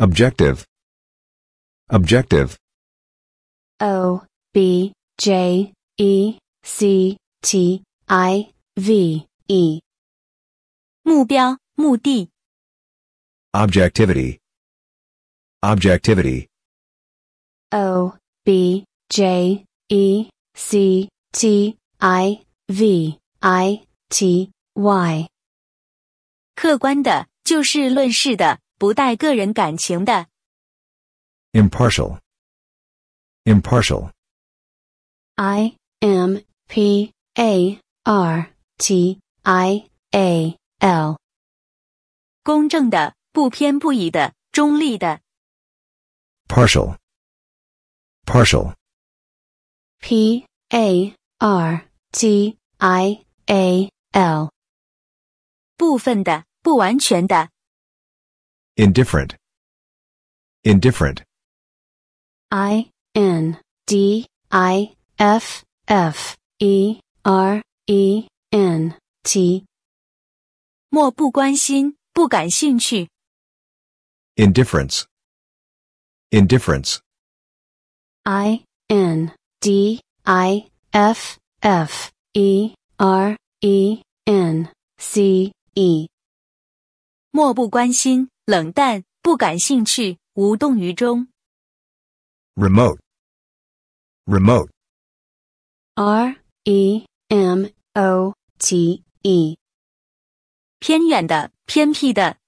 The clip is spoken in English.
Objective. Objective. O, B, J, E, C, T, I, V, E. 目标,目的. Objectivity. Objectivity. O, B, J, E, C, T, I, V, I, T, Y. 客观的，就事论事的，不带个人感情的。Impartial. Impartial. I M P A R T I A L. 公正的、不偏不倚的、中立的。Partial. Partial. P A R T I A L. 部分的、不完全的。Indifferent. Indifferent. I N D I F F E R E N T。漠不关心，不感兴趣。Indifference. Indifference. I N D I F F E R E N C E。漠不关心，冷淡，不感兴趣，无动于衷。Remote，remote，R E M O T E，偏远的，偏僻的。